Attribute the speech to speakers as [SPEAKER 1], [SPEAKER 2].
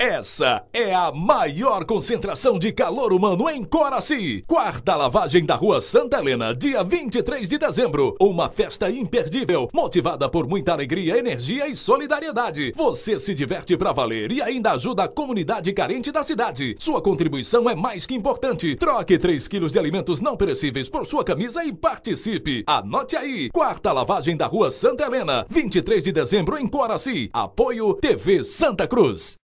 [SPEAKER 1] Essa é a maior concentração de calor humano em Coraci. Quarta lavagem da Rua Santa Helena, dia 23 de dezembro. Uma festa imperdível, motivada por muita alegria, energia e solidariedade. Você se diverte para valer e ainda ajuda a comunidade carente da cidade. Sua contribuição é mais que importante. Troque 3 quilos de alimentos não perecíveis por sua camisa e participe. Anote aí. Quarta lavagem da Rua Santa Helena, 23 de dezembro em Coraci. Apoio TV Santa Cruz.